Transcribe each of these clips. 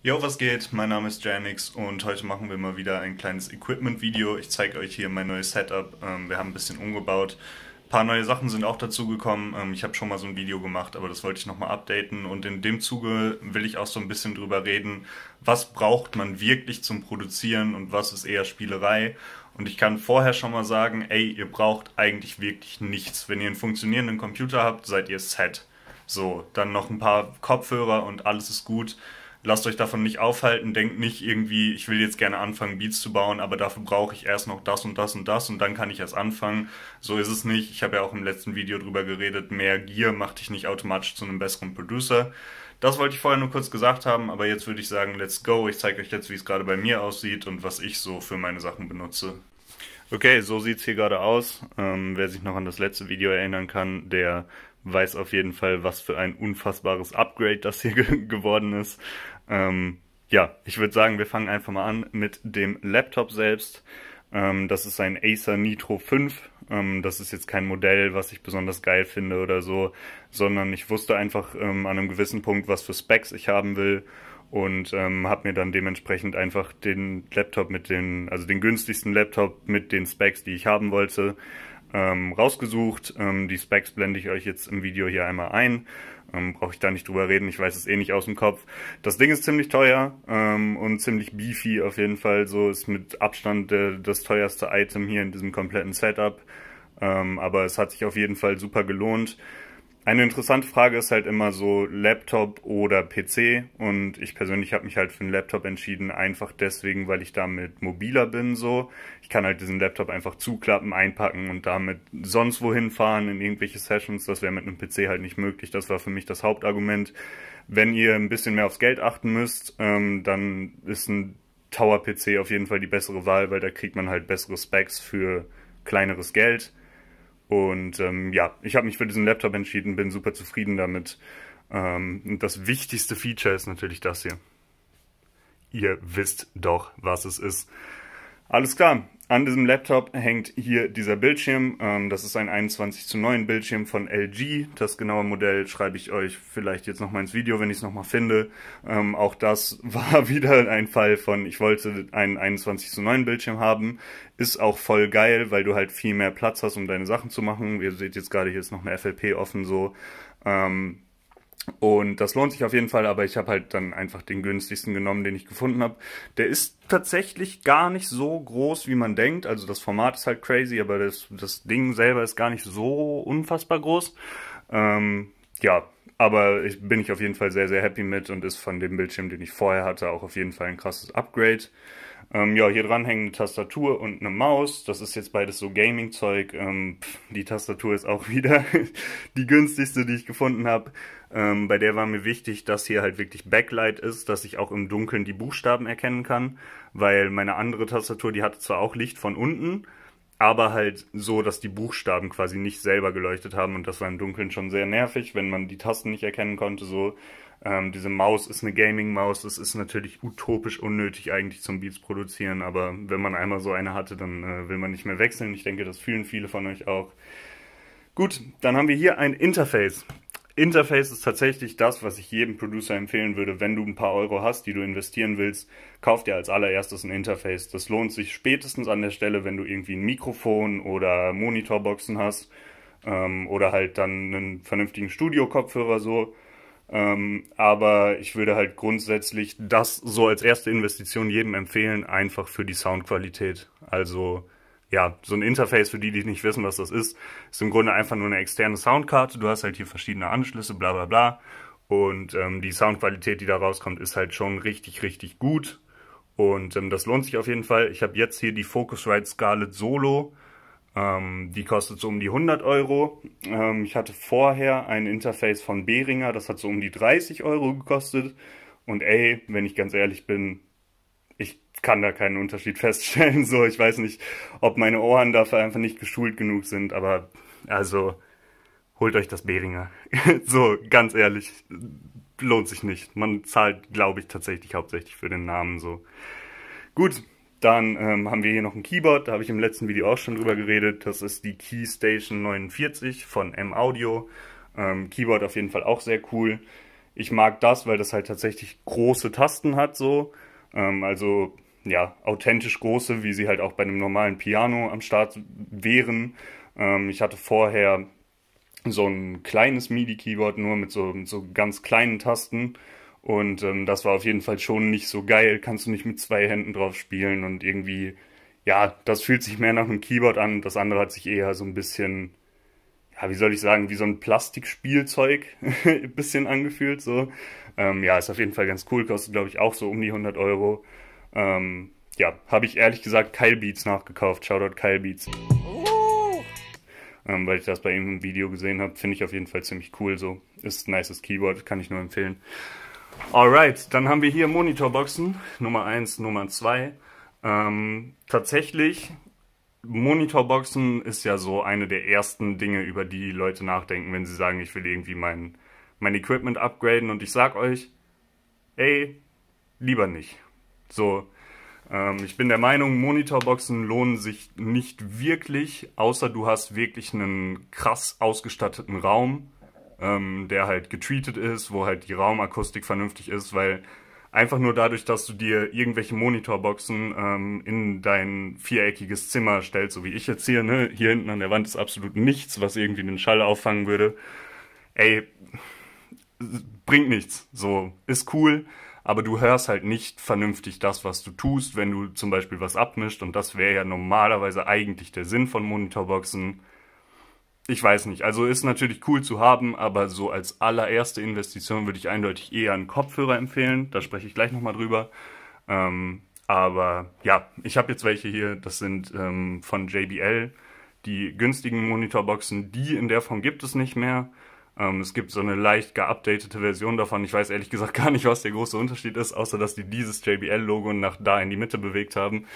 Yo, was geht? Mein Name ist Janix und heute machen wir mal wieder ein kleines Equipment-Video. Ich zeige euch hier mein neues Setup. Ähm, wir haben ein bisschen umgebaut. Ein paar neue Sachen sind auch dazu gekommen. Ähm, ich habe schon mal so ein Video gemacht, aber das wollte ich nochmal updaten. Und in dem Zuge will ich auch so ein bisschen drüber reden, was braucht man wirklich zum Produzieren und was ist eher Spielerei. Und ich kann vorher schon mal sagen, ey, ihr braucht eigentlich wirklich nichts. Wenn ihr einen funktionierenden Computer habt, seid ihr set. So, dann noch ein paar Kopfhörer und alles ist gut lasst euch davon nicht aufhalten, denkt nicht irgendwie, ich will jetzt gerne anfangen, Beats zu bauen, aber dafür brauche ich erst noch das und das und das und dann kann ich erst anfangen. So ist es nicht. Ich habe ja auch im letzten Video drüber geredet, mehr Gier macht dich nicht automatisch zu einem besseren Producer. Das wollte ich vorher nur kurz gesagt haben, aber jetzt würde ich sagen, let's go. Ich zeige euch jetzt, wie es gerade bei mir aussieht und was ich so für meine Sachen benutze. Okay, so sieht es hier gerade aus. Ähm, wer sich noch an das letzte Video erinnern kann, der weiß auf jeden Fall, was für ein unfassbares Upgrade das hier ge geworden ist. Ähm, ja, ich würde sagen, wir fangen einfach mal an mit dem Laptop selbst. Ähm, das ist ein Acer Nitro 5. Ähm, das ist jetzt kein Modell, was ich besonders geil finde oder so, sondern ich wusste einfach ähm, an einem gewissen Punkt, was für Specs ich haben will und ähm, habe mir dann dementsprechend einfach den Laptop mit den, also den günstigsten Laptop mit den Specs, die ich haben wollte, ähm, rausgesucht. Ähm, die Specs blende ich euch jetzt im Video hier einmal ein. Ähm, Brauche ich da nicht drüber reden, ich weiß es eh nicht aus dem Kopf. Das Ding ist ziemlich teuer ähm, und ziemlich beefy auf jeden Fall. So ist mit Abstand äh, das teuerste Item hier in diesem kompletten Setup. Ähm, aber es hat sich auf jeden Fall super gelohnt. Eine interessante Frage ist halt immer so Laptop oder PC und ich persönlich habe mich halt für einen Laptop entschieden, einfach deswegen, weil ich damit mobiler bin so. Ich kann halt diesen Laptop einfach zuklappen, einpacken und damit sonst wohin fahren in irgendwelche Sessions. Das wäre mit einem PC halt nicht möglich. Das war für mich das Hauptargument. Wenn ihr ein bisschen mehr aufs Geld achten müsst, ähm, dann ist ein Tower-PC auf jeden Fall die bessere Wahl, weil da kriegt man halt bessere Specs für kleineres Geld. Und ähm, ja, ich habe mich für diesen Laptop entschieden, bin super zufrieden damit. Ähm, das wichtigste Feature ist natürlich das hier. Ihr wisst doch, was es ist. Alles klar, an diesem Laptop hängt hier dieser Bildschirm. Ähm, das ist ein 21 zu 9 Bildschirm von LG. Das genaue Modell schreibe ich euch vielleicht jetzt nochmal ins Video, wenn ich es nochmal finde. Ähm, auch das war wieder ein Fall von, ich wollte einen 21 zu 9 Bildschirm haben. Ist auch voll geil, weil du halt viel mehr Platz hast, um deine Sachen zu machen. Ihr seht jetzt gerade, hier ist noch eine FLP offen so. Ähm, und das lohnt sich auf jeden Fall, aber ich habe halt dann einfach den günstigsten genommen, den ich gefunden habe. Der ist tatsächlich gar nicht so groß, wie man denkt. Also das Format ist halt crazy, aber das, das Ding selber ist gar nicht so unfassbar groß. Ähm, ja, aber ich, bin ich auf jeden Fall sehr, sehr happy mit und ist von dem Bildschirm, den ich vorher hatte, auch auf jeden Fall ein krasses Upgrade. Ähm, ja, hier dran hängen eine Tastatur und eine Maus. Das ist jetzt beides so Gaming-Zeug. Ähm, die Tastatur ist auch wieder die günstigste, die ich gefunden habe. Ähm, bei der war mir wichtig, dass hier halt wirklich Backlight ist, dass ich auch im Dunkeln die Buchstaben erkennen kann, weil meine andere Tastatur, die hatte zwar auch Licht von unten, aber halt so, dass die Buchstaben quasi nicht selber geleuchtet haben und das war im Dunkeln schon sehr nervig, wenn man die Tasten nicht erkennen konnte, so. Ähm, diese Maus ist eine Gaming-Maus, das ist natürlich utopisch unnötig eigentlich zum Beats produzieren, aber wenn man einmal so eine hatte, dann äh, will man nicht mehr wechseln. Ich denke, das fühlen viele von euch auch. Gut, dann haben wir hier ein Interface. Interface ist tatsächlich das, was ich jedem Producer empfehlen würde, wenn du ein paar Euro hast, die du investieren willst, kauf dir als allererstes ein Interface. Das lohnt sich spätestens an der Stelle, wenn du irgendwie ein Mikrofon oder Monitorboxen hast ähm, oder halt dann einen vernünftigen Studio-Kopfhörer so. Ähm, aber ich würde halt grundsätzlich das so als erste Investition jedem empfehlen, einfach für die Soundqualität. Also ja, so ein Interface, für die, die nicht wissen, was das ist, ist im Grunde einfach nur eine externe Soundkarte. Du hast halt hier verschiedene Anschlüsse, bla bla bla. Und ähm, die Soundqualität, die da rauskommt, ist halt schon richtig, richtig gut. Und ähm, das lohnt sich auf jeden Fall. Ich habe jetzt hier die Focusrite Scarlett Solo. Ähm, die kostet so um die 100 Euro. Ähm, ich hatte vorher ein Interface von Behringer, das hat so um die 30 Euro gekostet. Und ey, wenn ich ganz ehrlich bin, kann da keinen Unterschied feststellen. So, ich weiß nicht, ob meine Ohren dafür einfach nicht geschult genug sind, aber also holt euch das Behringer. so, ganz ehrlich, lohnt sich nicht. Man zahlt, glaube ich, tatsächlich hauptsächlich für den Namen so. Gut, dann ähm, haben wir hier noch ein Keyboard, da habe ich im letzten Video auch schon drüber geredet. Das ist die Keystation 49 von M-Audio. Ähm, Keyboard auf jeden Fall auch sehr cool. Ich mag das, weil das halt tatsächlich große Tasten hat so. Ähm, also ja, authentisch große, wie sie halt auch bei einem normalen Piano am Start wären. Ähm, ich hatte vorher so ein kleines MIDI-Keyboard nur mit so, mit so ganz kleinen Tasten. Und ähm, das war auf jeden Fall schon nicht so geil. Kannst du nicht mit zwei Händen drauf spielen und irgendwie, ja, das fühlt sich mehr nach einem Keyboard an. Das andere hat sich eher so ein bisschen, ja, wie soll ich sagen, wie so ein Plastikspielzeug ein bisschen angefühlt. So, ähm, ja, ist auf jeden Fall ganz cool. Kostet, glaube ich, auch so um die 100 Euro. Ähm, ja, habe ich ehrlich gesagt Kyle Beats nachgekauft. Shoutout Kyle Beats. Ähm, weil ich das bei ihm im Video gesehen habe, finde ich auf jeden Fall ziemlich cool. So ist ein nices Keyboard, kann ich nur empfehlen. Alright, dann haben wir hier Monitorboxen, Nummer 1, Nummer 2. Ähm, tatsächlich, Monitorboxen ist ja so eine der ersten Dinge, über die, die Leute nachdenken, wenn sie sagen, ich will irgendwie mein, mein Equipment upgraden. Und ich sag euch, ey, lieber nicht. So, ähm, ich bin der Meinung, Monitorboxen lohnen sich nicht wirklich, außer du hast wirklich einen krass ausgestatteten Raum, ähm, der halt getweetet ist, wo halt die Raumakustik vernünftig ist, weil einfach nur dadurch, dass du dir irgendwelche Monitorboxen ähm, in dein viereckiges Zimmer stellst, so wie ich jetzt hier, ne? Hier hinten an der Wand ist absolut nichts, was irgendwie den Schall auffangen würde. Ey, bringt nichts. So, ist cool, aber du hörst halt nicht vernünftig das, was du tust, wenn du zum Beispiel was abmischt und das wäre ja normalerweise eigentlich der Sinn von Monitorboxen. Ich weiß nicht, also ist natürlich cool zu haben, aber so als allererste Investition würde ich eindeutig eher einen Kopfhörer empfehlen, da spreche ich gleich nochmal drüber. Ähm, aber ja, ich habe jetzt welche hier, das sind ähm, von JBL, die günstigen Monitorboxen, die in der Form gibt es nicht mehr. Ähm, es gibt so eine leicht geupdatete Version davon. Ich weiß ehrlich gesagt gar nicht, was der große Unterschied ist, außer dass die dieses JBL-Logo nach da in die Mitte bewegt haben.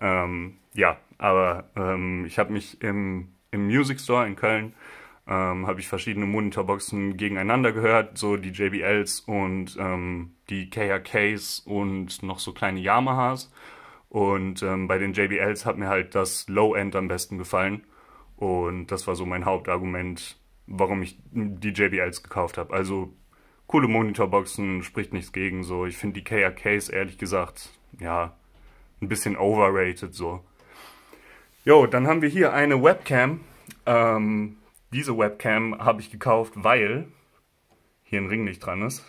Ähm, ja, aber ähm, ich habe mich im, im Music Store in Köln ähm, habe ich verschiedene Monitorboxen gegeneinander gehört, so die JBLs und ähm, die KRKs und noch so kleine Yamahas. Und ähm, bei den JBLs hat mir halt das Low-End am besten gefallen. Und das war so mein Hauptargument, warum ich die JBLs gekauft habe. Also coole Monitorboxen, spricht nichts gegen so. Ich finde die KRKs ehrlich gesagt, ja, ein bisschen overrated so. Jo, dann haben wir hier eine Webcam. Ähm, diese Webcam habe ich gekauft, weil hier ein Ringlicht dran ist.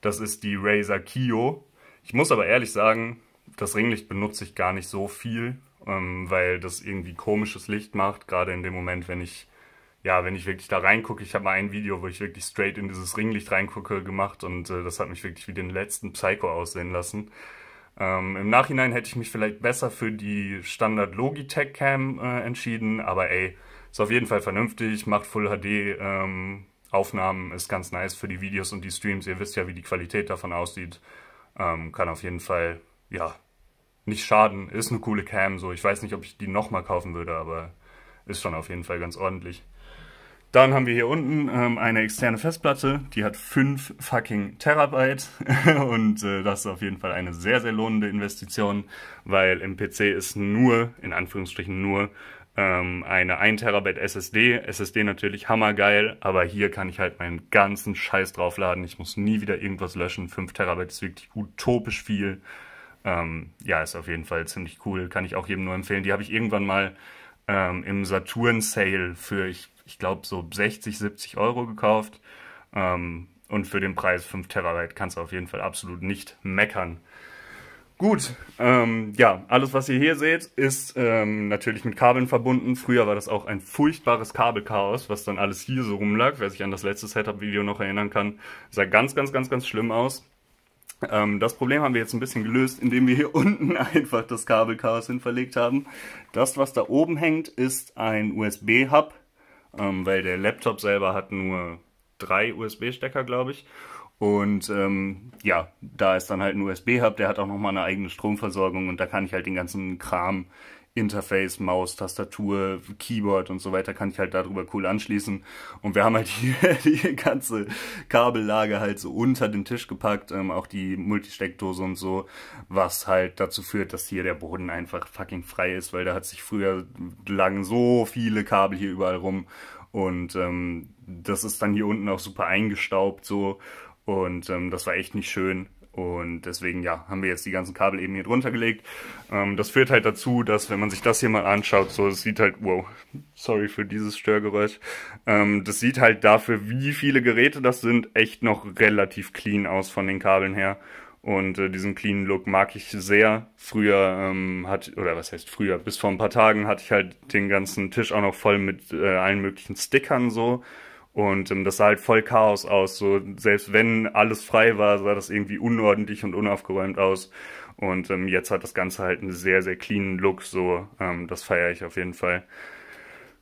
Das ist die Razer Kio. Ich muss aber ehrlich sagen, das Ringlicht benutze ich gar nicht so viel, ähm, weil das irgendwie komisches Licht macht, gerade in dem Moment, wenn ich ja, wenn ich wirklich da reingucke, ich habe mal ein Video, wo ich wirklich straight in dieses Ringlicht reingucke, gemacht und äh, das hat mich wirklich wie den letzten Psycho aussehen lassen. Ähm, Im Nachhinein hätte ich mich vielleicht besser für die Standard Logitech Cam äh, entschieden, aber ey, ist auf jeden Fall vernünftig, macht Full HD ähm, Aufnahmen, ist ganz nice für die Videos und die Streams. Ihr wisst ja, wie die Qualität davon aussieht. Ähm, kann auf jeden Fall, ja, nicht schaden. Ist eine coole Cam, so. Ich weiß nicht, ob ich die nochmal kaufen würde, aber ist schon auf jeden Fall ganz ordentlich. Dann haben wir hier unten ähm, eine externe Festplatte, die hat 5 fucking Terabyte und äh, das ist auf jeden Fall eine sehr, sehr lohnende Investition, weil im PC ist nur, in Anführungsstrichen nur, ähm, eine 1 Terabyte SSD. SSD natürlich hammergeil, aber hier kann ich halt meinen ganzen Scheiß draufladen. Ich muss nie wieder irgendwas löschen. 5 Terabyte ist wirklich utopisch viel. Ähm, ja, ist auf jeden Fall ziemlich cool. Kann ich auch jedem nur empfehlen. Die habe ich irgendwann mal ähm, im Saturn-Sale für, ich ich glaube, so 60, 70 Euro gekauft. Ähm, und für den Preis 5 Terabyte kannst du auf jeden Fall absolut nicht meckern. Gut, ähm, ja, alles was ihr hier seht, ist ähm, natürlich mit Kabeln verbunden. Früher war das auch ein furchtbares Kabelchaos, was dann alles hier so rumlag. Wer sich an das letzte Setup-Video noch erinnern kann, sah ganz, ganz, ganz, ganz schlimm aus. Ähm, das Problem haben wir jetzt ein bisschen gelöst, indem wir hier unten einfach das Kabelchaos hin verlegt haben. Das, was da oben hängt, ist ein USB-Hub ähm, weil der Laptop selber hat nur drei USB-Stecker, glaube ich. Und ähm, ja, da ist dann halt ein USB-Hub, der hat auch nochmal eine eigene Stromversorgung und da kann ich halt den ganzen Kram Interface, Maus, Tastatur, Keyboard und so weiter kann ich halt darüber cool anschließen. Und wir haben halt hier die ganze Kabellage halt so unter den Tisch gepackt, ähm, auch die Multisteckdose und so, was halt dazu führt, dass hier der Boden einfach fucking frei ist, weil da hat sich früher lagen so viele Kabel hier überall rum und ähm, das ist dann hier unten auch super eingestaubt so und ähm, das war echt nicht schön. Und deswegen, ja, haben wir jetzt die ganzen Kabel eben hier drunter gelegt. Ähm, das führt halt dazu, dass, wenn man sich das hier mal anschaut, so, es sieht halt, wow, sorry für dieses Störgeräusch. Ähm, das sieht halt dafür, wie viele Geräte das sind, echt noch relativ clean aus von den Kabeln her. Und äh, diesen cleanen Look mag ich sehr. Früher ähm, hat, oder was heißt früher, bis vor ein paar Tagen hatte ich halt den ganzen Tisch auch noch voll mit äh, allen möglichen Stickern so. Und ähm, das sah halt voll Chaos aus. So, selbst wenn alles frei war, sah das irgendwie unordentlich und unaufgeräumt aus. Und ähm, jetzt hat das Ganze halt einen sehr, sehr cleanen Look. So, ähm, das feiere ich auf jeden Fall.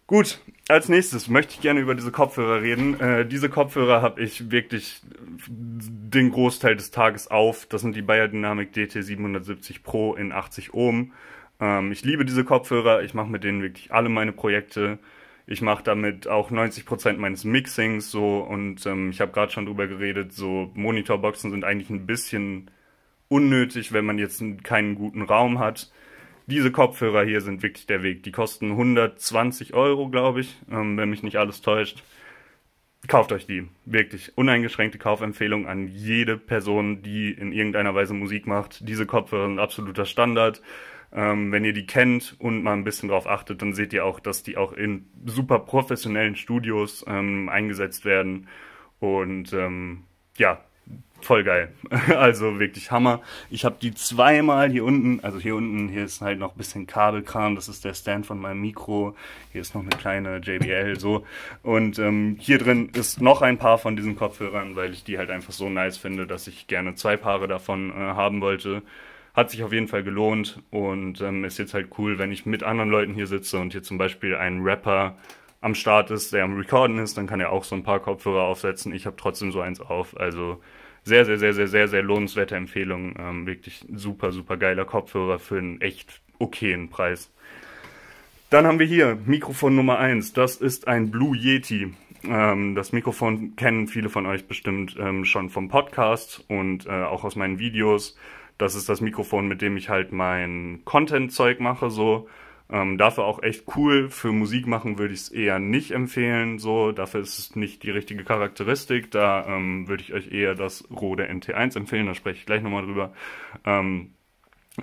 Gut, als nächstes möchte ich gerne über diese Kopfhörer reden. Äh, diese Kopfhörer habe ich wirklich den Großteil des Tages auf. Das sind die Biodynamic DT770 Pro in 80 Ohm. Ähm, ich liebe diese Kopfhörer. Ich mache mit denen wirklich alle meine Projekte. Ich mache damit auch 90% meines Mixings so und ähm, ich habe gerade schon drüber geredet, so Monitorboxen sind eigentlich ein bisschen unnötig, wenn man jetzt keinen guten Raum hat. Diese Kopfhörer hier sind wirklich der Weg. Die kosten 120 Euro, glaube ich, ähm, wenn mich nicht alles täuscht. Kauft euch die. Wirklich uneingeschränkte Kaufempfehlung an jede Person, die in irgendeiner Weise Musik macht. Diese Kopfhörer sind absoluter Standard. Ähm, wenn ihr die kennt und mal ein bisschen drauf achtet, dann seht ihr auch, dass die auch in super professionellen Studios ähm, eingesetzt werden. Und ähm, ja, voll geil. also wirklich Hammer. Ich habe die zweimal hier unten, also hier unten, hier ist halt noch ein bisschen Kabelkram, das ist der Stand von meinem Mikro, hier ist noch eine kleine JBL so und ähm, hier drin ist noch ein paar von diesen Kopfhörern, weil ich die halt einfach so nice finde, dass ich gerne zwei Paare davon äh, haben wollte hat sich auf jeden Fall gelohnt und ähm, ist jetzt halt cool, wenn ich mit anderen Leuten hier sitze und hier zum Beispiel ein Rapper am Start ist, der am Recorden ist, dann kann er auch so ein paar Kopfhörer aufsetzen. Ich habe trotzdem so eins auf. Also sehr, sehr, sehr, sehr, sehr, sehr lohnenswerte Empfehlung. Ähm, wirklich super, super geiler Kopfhörer für einen echt okayen Preis. Dann haben wir hier Mikrofon Nummer 1. Das ist ein Blue Yeti. Ähm, das Mikrofon kennen viele von euch bestimmt ähm, schon vom Podcast und äh, auch aus meinen Videos. Das ist das Mikrofon, mit dem ich halt mein Content-Zeug mache, so. Ähm, dafür auch echt cool. Für Musik machen würde ich es eher nicht empfehlen. So, dafür ist es nicht die richtige Charakteristik. Da ähm, würde ich euch eher das Rode NT1 empfehlen. Da spreche ich gleich nochmal drüber. Ähm,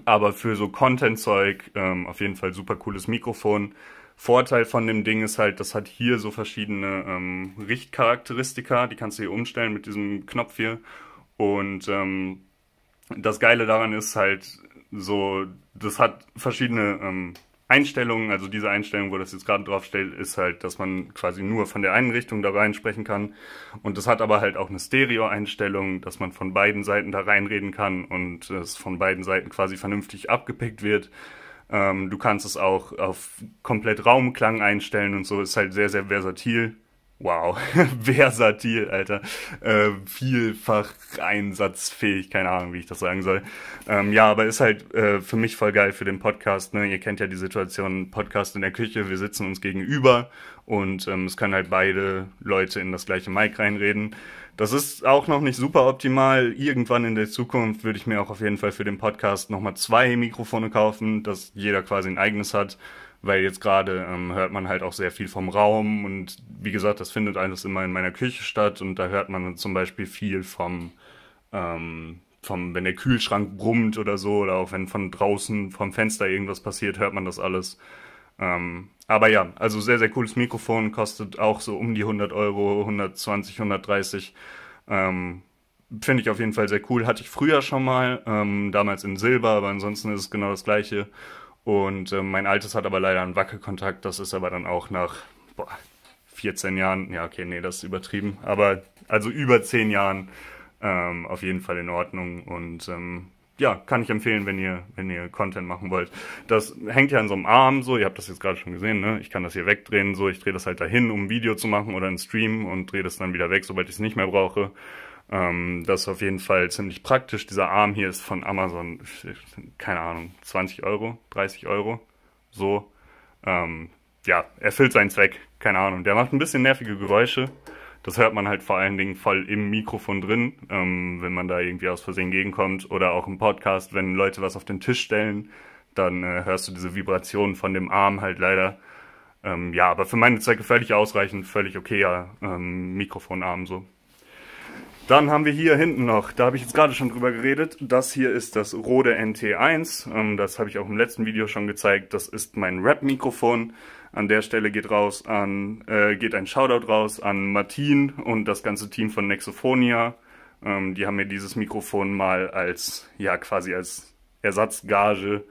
aber für so Content-Zeug ähm, auf jeden Fall super cooles Mikrofon. Vorteil von dem Ding ist halt, das hat hier so verschiedene ähm, Richtcharakteristika. Die kannst du hier umstellen mit diesem Knopf hier. Und ähm, das Geile daran ist halt so, das hat verschiedene ähm, Einstellungen. Also diese Einstellung, wo das jetzt gerade drauf steht, ist halt, dass man quasi nur von der einen Richtung da rein sprechen kann. Und das hat aber halt auch eine Stereo-Einstellung, dass man von beiden Seiten da reinreden kann und es von beiden Seiten quasi vernünftig abgepickt wird. Ähm, du kannst es auch auf komplett Raumklang einstellen und so. Ist halt sehr, sehr versatil wow, versatil, Alter. Äh, vielfach einsatzfähig, keine Ahnung, wie ich das sagen soll. Ähm, ja, aber ist halt äh, für mich voll geil für den Podcast. Ne? Ihr kennt ja die Situation, Podcast in der Küche, wir sitzen uns gegenüber und ähm, es können halt beide Leute in das gleiche Mic reinreden. Das ist auch noch nicht super optimal. Irgendwann in der Zukunft würde ich mir auch auf jeden Fall für den Podcast nochmal zwei Mikrofone kaufen, dass jeder quasi ein eigenes hat weil jetzt gerade ähm, hört man halt auch sehr viel vom Raum und wie gesagt, das findet alles immer in meiner Küche statt und da hört man zum Beispiel viel vom, ähm, vom wenn der Kühlschrank brummt oder so oder auch wenn von draußen vom Fenster irgendwas passiert, hört man das alles. Ähm, aber ja, also sehr, sehr cooles Mikrofon, kostet auch so um die 100 Euro, 120, 130. Ähm, finde ich auf jeden Fall sehr cool. Hatte ich früher schon mal, ähm, damals in Silber, aber ansonsten ist es genau das gleiche. Und äh, mein altes hat aber leider einen Wackelkontakt. Das ist aber dann auch nach boah, 14 Jahren, ja, okay, nee, das ist übertrieben. Aber also über 10 Jahren ähm, auf jeden Fall in Ordnung. Und ähm, ja, kann ich empfehlen, wenn ihr, wenn ihr Content machen wollt. Das hängt ja an so einem Arm, so, ihr habt das jetzt gerade schon gesehen, ne? Ich kann das hier wegdrehen, so, ich drehe das halt dahin, um ein Video zu machen oder einen Stream und drehe das dann wieder weg, sobald ich es nicht mehr brauche. Ähm, das ist auf jeden Fall ziemlich praktisch. Dieser Arm hier ist von Amazon, keine Ahnung, 20 Euro, 30 Euro. So. Ähm, ja, erfüllt seinen Zweck. Keine Ahnung. Der macht ein bisschen nervige Geräusche. Das hört man halt vor allen Dingen voll im Mikrofon drin, ähm, wenn man da irgendwie aus Versehen gegenkommt oder auch im Podcast, wenn Leute was auf den Tisch stellen, dann äh, hörst du diese Vibrationen von dem Arm halt leider. Ähm, ja, aber für meine Zwecke völlig ausreichend, völlig okay, ähm, Mikrofonarm so. Dann haben wir hier hinten noch, da habe ich jetzt gerade schon drüber geredet, das hier ist das Rode NT1. Ähm, das habe ich auch im letzten Video schon gezeigt. Das ist mein Rap-Mikrofon. An der Stelle geht raus an, äh, geht ein Shoutout raus an Martin und das ganze Team von Nexophonia. Ähm, die haben mir dieses Mikrofon mal als, ja, quasi als Ersatzgage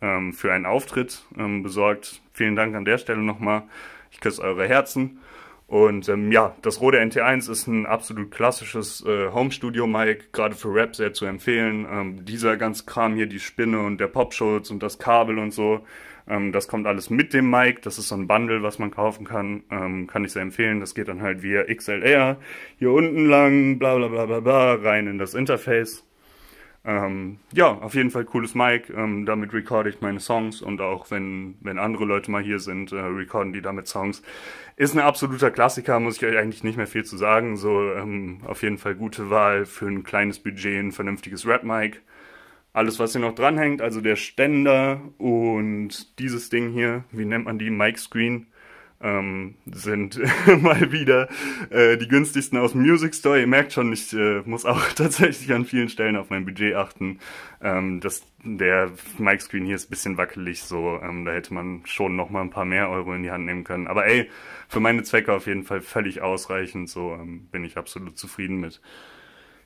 ähm, für einen Auftritt ähm, besorgt. Vielen Dank an der Stelle nochmal. Ich küsse eure Herzen. Und ähm, ja, das Rode NT1 ist ein absolut klassisches äh, Home-Studio-Mic, gerade für Rap sehr zu empfehlen. Ähm, dieser ganze Kram hier, die Spinne und der Popschutz und das Kabel und so, ähm, das kommt alles mit dem Mic. Das ist so ein Bundle, was man kaufen kann. Ähm, kann ich sehr empfehlen. Das geht dann halt via XLR hier unten lang, bla bla bla bla bla, rein in das Interface. Ähm, ja, auf jeden Fall cooles Mic. Ähm, damit recorde ich meine Songs und auch wenn, wenn andere Leute mal hier sind, äh, recorden die damit Songs. Ist ein absoluter Klassiker, muss ich euch eigentlich nicht mehr viel zu sagen. So ähm, auf jeden Fall gute Wahl für ein kleines Budget, ein vernünftiges Rap-Mic. Alles, was hier noch dranhängt, also der Ständer und dieses Ding hier, wie nennt man die? Mic-Screen ähm, sind mal wieder äh, die günstigsten aus dem Music Store. Ihr merkt schon, ich äh, muss auch tatsächlich an vielen Stellen auf mein Budget achten. Ähm, das, der Mic Screen hier ist ein bisschen wackelig, so ähm, da hätte man schon noch mal ein paar mehr Euro in die Hand nehmen können. Aber ey, für meine Zwecke auf jeden Fall völlig ausreichend. So ähm, bin ich absolut zufrieden mit.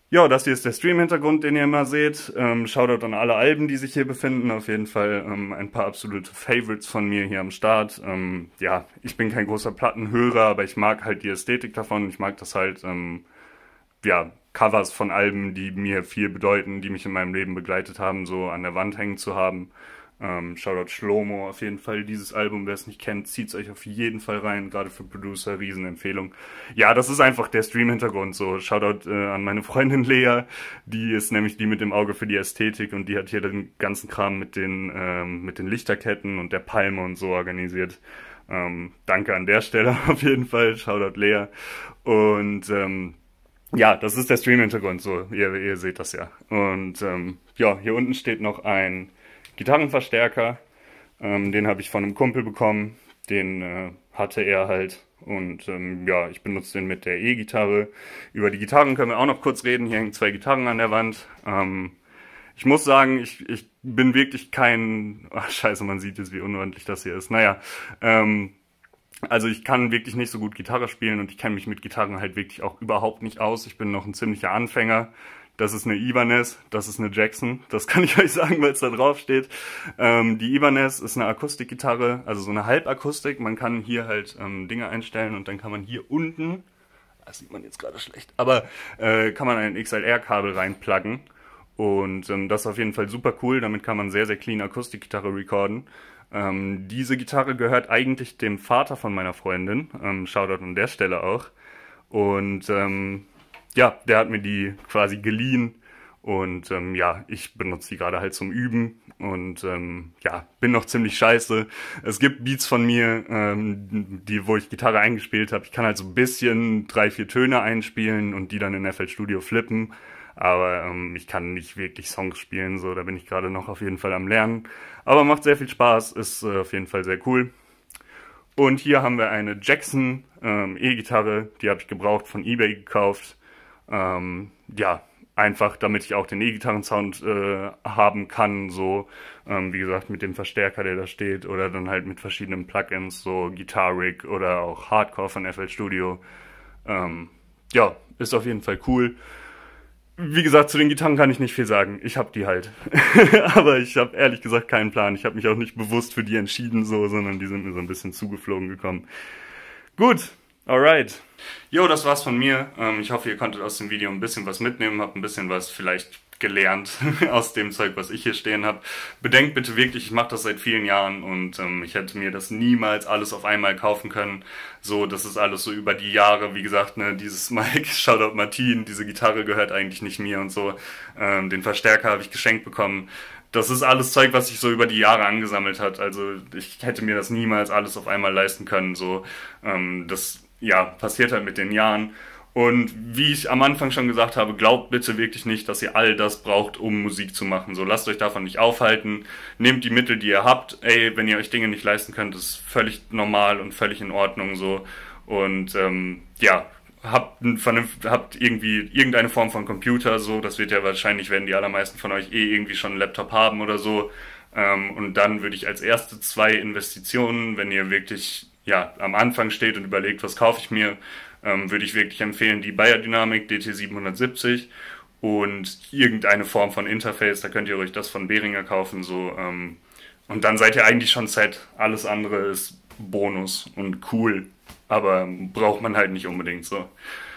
Ja, das hier ist der Stream-Hintergrund, den ihr immer seht. Ähm, Shoutout an alle Alben, die sich hier befinden. Auf jeden Fall ähm, ein paar absolute Favorites von mir hier am Start. Ähm, ja, ich bin kein großer Plattenhörer, aber ich mag halt die Ästhetik davon. Ich mag das halt, ähm, ja, Covers von Alben, die mir viel bedeuten, die mich in meinem Leben begleitet haben, so an der Wand hängen zu haben. Ähm, Shoutout Schlomo auf jeden Fall. Dieses Album, wer es nicht kennt, zieht es euch auf jeden Fall rein. Gerade für Producer, Riesenempfehlung. Ja, das ist einfach der Stream-Hintergrund. So, Shoutout äh, an meine Freundin Lea. Die ist nämlich die mit dem Auge für die Ästhetik und die hat hier den ganzen Kram mit den, ähm, mit den Lichterketten und der Palme und so organisiert. Ähm, danke an der Stelle auf jeden Fall. Shoutout Lea. Und ähm, ja, das ist der Stream-Hintergrund, so, ihr, ihr seht das ja. Und ähm, ja, hier unten steht noch ein Gitarrenverstärker. Ähm, den habe ich von einem Kumpel bekommen. Den äh, hatte er halt. Und ähm, ja, ich benutze den mit der E-Gitarre. Über die Gitarren können wir auch noch kurz reden. Hier hängen zwei Gitarren an der Wand. Ähm, ich muss sagen, ich, ich bin wirklich kein... Ach, scheiße, man sieht jetzt, wie unordentlich das hier ist. Naja, ähm, also ich kann wirklich nicht so gut Gitarre spielen und ich kenne mich mit Gitarren halt wirklich auch überhaupt nicht aus. Ich bin noch ein ziemlicher Anfänger. Das ist eine Ibanez, das ist eine Jackson, das kann ich euch sagen, weil es da drauf steht. Ähm, die Ibanez ist eine Akustikgitarre, also so eine Halbakustik. Man kann hier halt ähm, Dinge einstellen und dann kann man hier unten, das ah, sieht man jetzt gerade schlecht, aber äh, kann man ein XLR-Kabel reinpluggen. Und ähm, das ist auf jeden Fall super cool, damit kann man sehr, sehr clean Akustikgitarre recorden. Ähm, diese Gitarre gehört eigentlich dem Vater von meiner Freundin. Ähm, Shoutout an der Stelle auch. Und ähm, ja, der hat mir die quasi geliehen. Und ähm, ja, ich benutze die gerade halt zum Üben und ähm, ja, bin noch ziemlich scheiße. Es gibt Beats von mir, ähm, die, wo ich Gitarre eingespielt habe. Ich kann halt so ein bisschen drei, vier Töne einspielen und die dann in FL Studio flippen. Aber ähm, ich kann nicht wirklich Songs spielen, so da bin ich gerade noch auf jeden Fall am Lernen. Aber macht sehr viel Spaß, ist äh, auf jeden Fall sehr cool. Und hier haben wir eine Jackson ähm, E-Gitarre, die habe ich gebraucht von eBay gekauft ähm, ja, einfach damit ich auch den E-Gitarren-Sound äh, haben kann, so ähm, wie gesagt mit dem Verstärker, der da steht oder dann halt mit verschiedenen Plugins, so Guitar Rig oder auch Hardcore von FL Studio. Ähm, ja, ist auf jeden Fall cool. Wie gesagt, zu den Gitarren kann ich nicht viel sagen. Ich habe die halt. Aber ich habe ehrlich gesagt keinen Plan. Ich habe mich auch nicht bewusst für die entschieden, so, sondern die sind mir so ein bisschen zugeflogen gekommen. Gut, Alright. Jo, das war's von mir. Ähm, ich hoffe, ihr konntet aus dem Video ein bisschen was mitnehmen, habt ein bisschen was vielleicht gelernt aus dem Zeug, was ich hier stehen habe. Bedenkt bitte wirklich, ich mache das seit vielen Jahren und ähm, ich hätte mir das niemals alles auf einmal kaufen können. So, das ist alles so über die Jahre, wie gesagt, ne, dieses Mike, Shoutout Martin, diese Gitarre gehört eigentlich nicht mir und so. Ähm, den Verstärker habe ich geschenkt bekommen. Das ist alles Zeug, was sich so über die Jahre angesammelt hat. Also ich hätte mir das niemals alles auf einmal leisten können. So, ähm, das ja, passiert halt mit den Jahren. Und wie ich am Anfang schon gesagt habe, glaubt bitte wirklich nicht, dass ihr all das braucht, um Musik zu machen. So lasst euch davon nicht aufhalten. Nehmt die Mittel, die ihr habt. Ey, wenn ihr euch Dinge nicht leisten könnt, ist völlig normal und völlig in Ordnung so. Und ähm, ja, habt, ein habt irgendwie irgendeine Form von Computer so. Das wird ja wahrscheinlich, werden die allermeisten von euch eh irgendwie schon einen Laptop haben oder so. Ähm, und dann würde ich als erste zwei Investitionen, wenn ihr wirklich ja, am Anfang steht und überlegt, was kaufe ich mir, ähm, würde ich wirklich empfehlen die Bayer Dynamic DT770 und irgendeine Form von Interface. Da könnt ihr euch das von Behringer kaufen. So, ähm, und dann seid ihr eigentlich schon set. Alles andere ist Bonus und cool, aber braucht man halt nicht unbedingt so.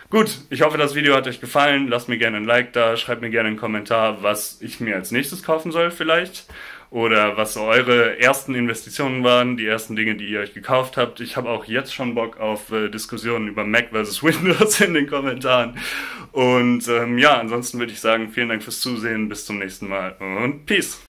Gut, ich hoffe, das Video hat euch gefallen. Lasst mir gerne ein Like da, schreibt mir gerne einen Kommentar, was ich mir als nächstes kaufen soll vielleicht oder was so eure ersten Investitionen waren, die ersten Dinge, die ihr euch gekauft habt. Ich habe auch jetzt schon Bock auf äh, Diskussionen über Mac versus Windows in den Kommentaren. Und ähm, ja, ansonsten würde ich sagen, vielen Dank fürs Zusehen, bis zum nächsten Mal und Peace.